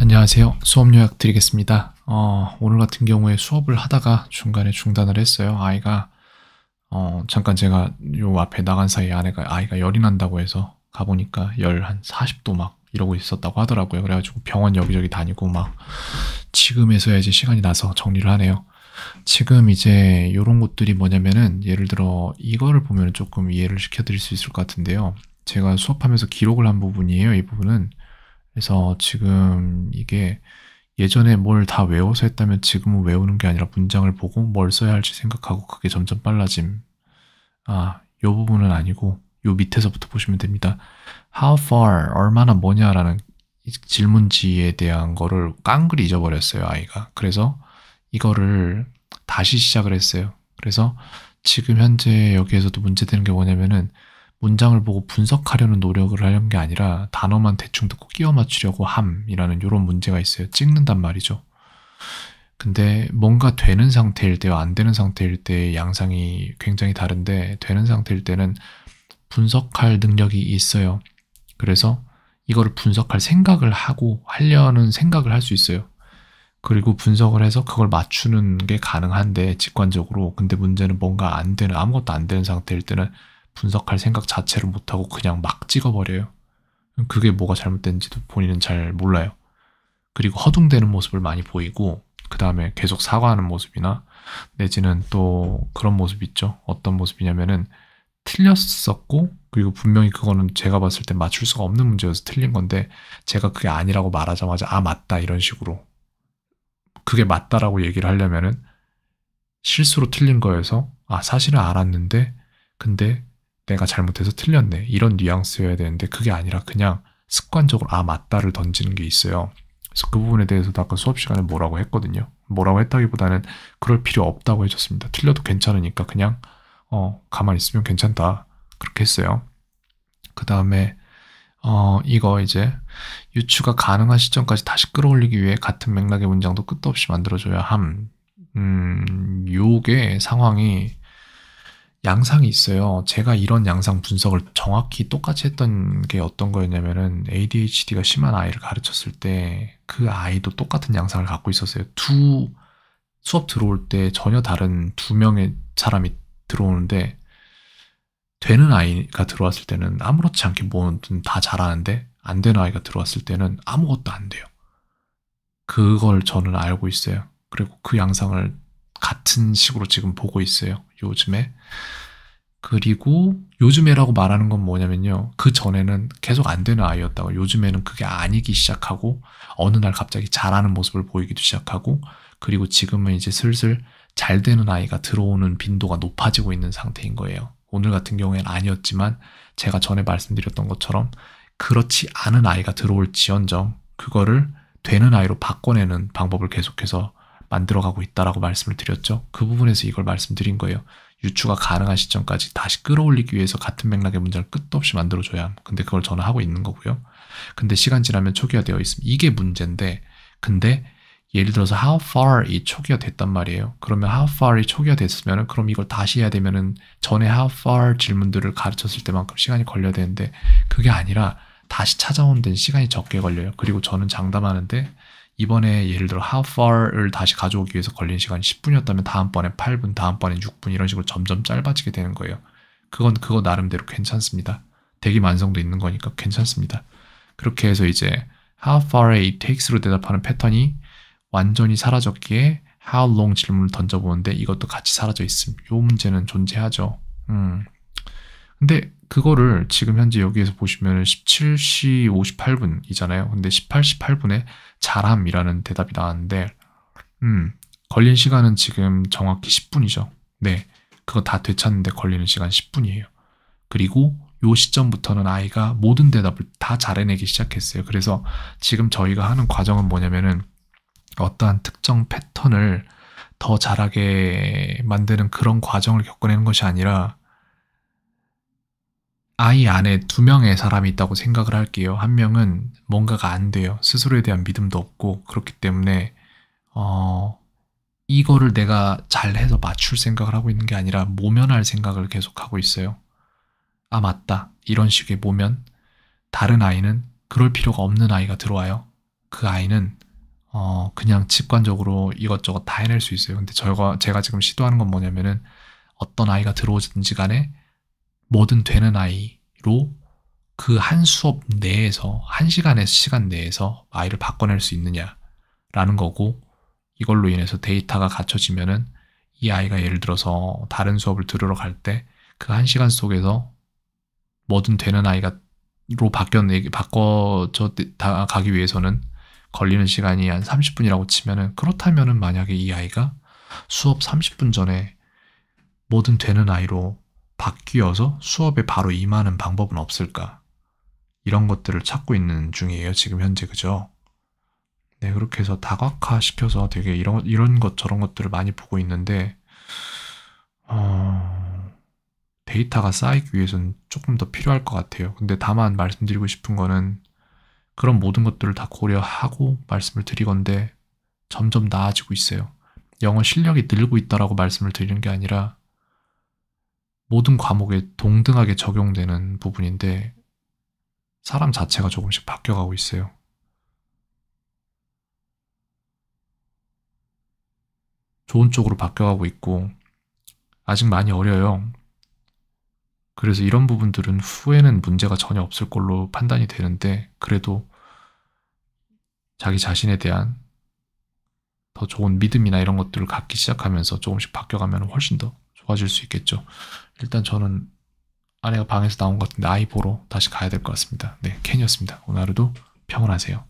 안녕하세요. 수업 요약 드리겠습니다. 어, 오늘 같은 경우에 수업을 하다가 중간에 중단을 했어요. 아이가 어, 잠깐 제가 요 앞에 나간 사이에 아내가 아이가 열이 난다고 해서 가보니까 열 한 40도 막 이러고 있었다고 하더라고요. 그래가지고 병원 여기저기 다니고 막 지금에서야 이제 시간이 나서 정리를 하네요. 지금 이제 요런 것들이 뭐냐면은 예를 들어 이거를 보면 조금 이해를 시켜드릴 수 있을 것 같은데요. 제가 수업하면서 기록을 한 부분이에요. 이 부분은 그래서 지금 이게 예전에 뭘 다 외워서 했다면 지금은 외우는 게 아니라 문장을 보고 뭘 써야 할지 생각하고 그게 점점 빨라짐. 아, 요 부분은 아니고 요 밑에서부터 보시면 됩니다. How far, 얼마나 뭐냐라는 질문지에 대한 거를 깡그리 잊어버렸어요, 아이가. 그래서 이거를 다시 시작을 했어요. 그래서 지금 현재 여기에서도 문제되는 게 뭐냐면은 문장을 보고 분석하려는 노력을 하는 게 아니라 단어만 대충 듣고 끼워 맞추려고 함이라는 이런 문제가 있어요. 찍는단 말이죠. 근데 뭔가 되는 상태일 때와 안 되는 상태일 때 양상이 굉장히 다른데 되는 상태일 때는 분석할 능력이 있어요. 그래서 이거를 분석할 생각을 하고 하려는 생각을 할 수 있어요. 그리고 분석을 해서 그걸 맞추는 게 가능한데 직관적으로 근데 문제는 뭔가 안 되는 아무것도 안 되는 상태일 때는 분석할 생각 자체를 못하고 그냥 막 찍어버려요. 그게 뭐가 잘못된지도 본인은 잘 몰라요. 그리고 허둥대는 모습을 많이 보이고, 그 다음에 계속 사과하는 모습이나, 내지는 또 그런 모습 있죠. 어떤 모습이냐면은, 틀렸었고, 그리고 분명히 그거는 제가 봤을 때 맞출 수가 없는 문제여서 틀린 건데, 제가 그게 아니라고 말하자마자, 아, 맞다, 이런 식으로. 그게 맞다라고 얘기를 하려면은, 실수로 틀린 거여서, 아, 사실을 알았는데, 근데 내가 잘못해서 틀렸네. 이런 뉘앙스여야 되는데 그게 아니라 그냥 습관적으로 아 맞다를 던지는 게 있어요. 그래서 그 부분에 대해서도 아까 수업 시간에 뭐라고 했거든요. 뭐라고 했다기보다는 그럴 필요 없다고 해줬습니다. 틀려도 괜찮으니까 그냥 어 가만히 있으면 괜찮다 그렇게 했어요. 그 다음에 어 이거 이제 유추가 가능한 시점까지 다시 끌어올리기 위해 같은 맥락의 문장도 끝도 없이 만들어줘야 함. 음 요게 상황이 양상이 있어요. 제가 이런 양상 분석을 정확히 똑같이 했던 게 어떤 거였냐면은 ADHD가 심한 아이를 가르쳤을 때 그 아이도 똑같은 양상을 갖고 있었어요. 두 수업 들어올 때 전혀 다른 두 명의 사람이 들어오는데 되는 아이가 들어왔을 때는 아무렇지 않게 뭐든 다 잘하는데 안 되는 아이가 들어왔을 때는 아무것도 안 돼요. 그걸 저는 알고 있어요. 그리고 그 양상을 같은 식으로 지금 보고 있어요. 요즘에. 그리고 요즘에라고 말하는 건 뭐냐면요. 그 전에는 계속 안 되는 아이였다가 요즘에는 그게 아니기 시작하고 어느 날 갑자기 잘하는 모습을 보이기도 시작하고 그리고 지금은 이제 슬슬 잘 되는 아이가 들어오는 빈도가 높아지고 있는 상태인 거예요. 오늘 같은 경우에는 아니었지만 제가 전에 말씀드렸던 것처럼 그렇지 않은 아이가 들어올 지연정 그거를 되는 아이로 바꿔내는 방법을 계속해서 만들어가고 있다라고 말씀을 드렸죠. 그 부분에서 이걸 말씀드린 거예요. 유추가 가능한 시점까지 다시 끌어올리기 위해서 같은 맥락의 문제를 끝도 없이 만들어줘야 함. 근데 그걸 저는 하고 있는 거고요. 근데 시간 지나면 초기화되어 있으면 이게 문제인데, 근데 예를 들어서 how far이 초기화됐단 말이에요. 그러면 how far이 초기화됐으면 그럼 이걸 다시 해야 되면은 전에 how far 질문들을 가르쳤을 때만큼 시간이 걸려야 되는데 그게 아니라 다시 찾아오는 데는 시간이 적게 걸려요. 그리고 저는 장담하는데 이번에 예를 들어 how far을 다시 가져오기 위해서 걸린 시간이 10분이었다면 다음번에 8분, 다음번에 6분 이런 식으로 점점 짧아지게 되는 거예요. 그건 그거 나름대로 괜찮습니다. 대기 만성도 있는 거니까 괜찮습니다. 그렇게 해서 이제 how far에 it takes로 대답하는 패턴이 완전히 사라졌기에 how long 질문을 던져보는데 이것도 같이 사라져 있음. 요 문제는 존재하죠. 음. 근데 그거를 지금 현재 여기에서 보시면 17시 58분이잖아요. 근데 18시 8분에 잘함이라는 대답이 나왔는데, 음, 걸린 시간은 지금 정확히 10분이죠. 네. 그거 다 되찾는데 걸리는 시간 10분이에요. 그리고 요 시점부터는 아이가 모든 대답을 다 잘해내기 시작했어요. 그래서 지금 저희가 하는 과정은 뭐냐면은 어떠한 특정 패턴을 더 잘하게 만드는 그런 과정을 겪어내는 것이 아니라 아이 안에 두 명의 사람이 있다고 생각을 할게요. 한 명은 뭔가가 안 돼요. 스스로에 대한 믿음도 없고 그렇기 때문에 어 이거를 내가 잘해서 맞출 생각을 하고 있는 게 아니라 모면할 생각을 계속 하고 있어요. 아 맞다 이런 식의 모면 다른 아이는 그럴 필요가 없는 아이가 들어와요. 그 아이는 어 그냥 직관적으로 이것저것 다 해낼 수 있어요. 근데 저가 제가 지금 시도하는 건 뭐냐면은 어떤 아이가 들어오든지 간에 뭐든 되는 아이로 그 한 수업 내에서 한 시간의 시간 내에서 아이를 바꿔낼 수 있느냐라는 거고 이걸로 인해서 데이터가 갖춰지면은 이 아이가 예를 들어서 다른 수업을 들으러 갈 때 그 한 시간 속에서 뭐든 되는 아이가 로 바뀌어내 바꿔져 가기 위해서는 걸리는 시간이 한 30분이라고 치면은 그렇다면은 만약에 이 아이가 수업 30분 전에 뭐든 되는 아이로 바뀌어서 수업에 바로 임하는 방법은 없을까? 이런 것들을 찾고 있는 중이에요. 지금 현재 그죠? 네, 그렇게 해서 다각화 시켜서 되게 이런, 이런 것 저런 것들을 많이 보고 있는데, 어, 데이터가 쌓이기 위해서는 조금 더 필요할 것 같아요. 근데 다만 말씀드리고 싶은 거는 그런 모든 것들을 다 고려하고 말씀을 드리건데 점점 나아지고 있어요. 영어 실력이 늘고 있다라고 말씀을 드리는 게 아니라 모든 과목에 동등하게 적용되는 부분인데 사람 자체가 조금씩 바뀌어가고 있어요. 좋은 쪽으로 바뀌어가고 있고 아직 많이 어려요. 그래서 이런 부분들은 후에는 문제가 전혀 없을 걸로 판단이 되는데 그래도 자기 자신에 대한 더 좋은 믿음이나 이런 것들을 갖기 시작하면서 조금씩 바뀌어가면 훨씬 더 좋아질 수 있겠죠. 일단 저는 아내가 방에서 나온 것 같은데 아이 보러 다시 가야 될 것 같습니다. 네, 캔이었습니다. 오늘 하루도 평온하세요.